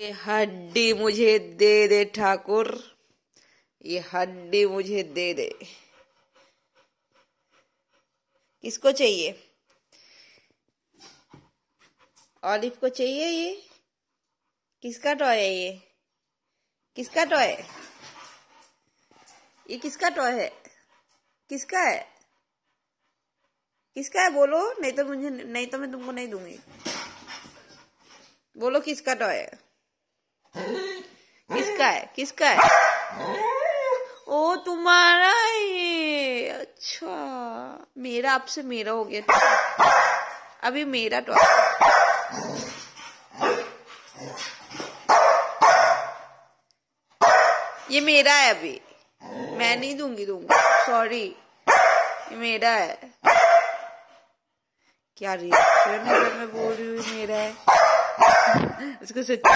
ये हड्डी मुझे दे दे ठाकुर ये हड्डी मुझे दे दे किसको चाहिए ऑलिव को चाहिए ये किसका टॉय है ये किसका टॉय है ये किसका टॉय है किसका है किसका है बोलो नहीं तो मुझे नहीं तो मैं तुमको नहीं दूंगी बोलो किसका टॉय है किसका है किसका है ओ तुम्हारा ये अच्छा मेरा आपसे मेरा हो गया था अच्छा। अभी मेरा टॉपिक तो ये मेरा है अभी मैं नहीं दूंगी दूंगा सॉरी ये मेरा है क्या रिएक्शन है मैं बोल रही हूँ मेरा है उसको सच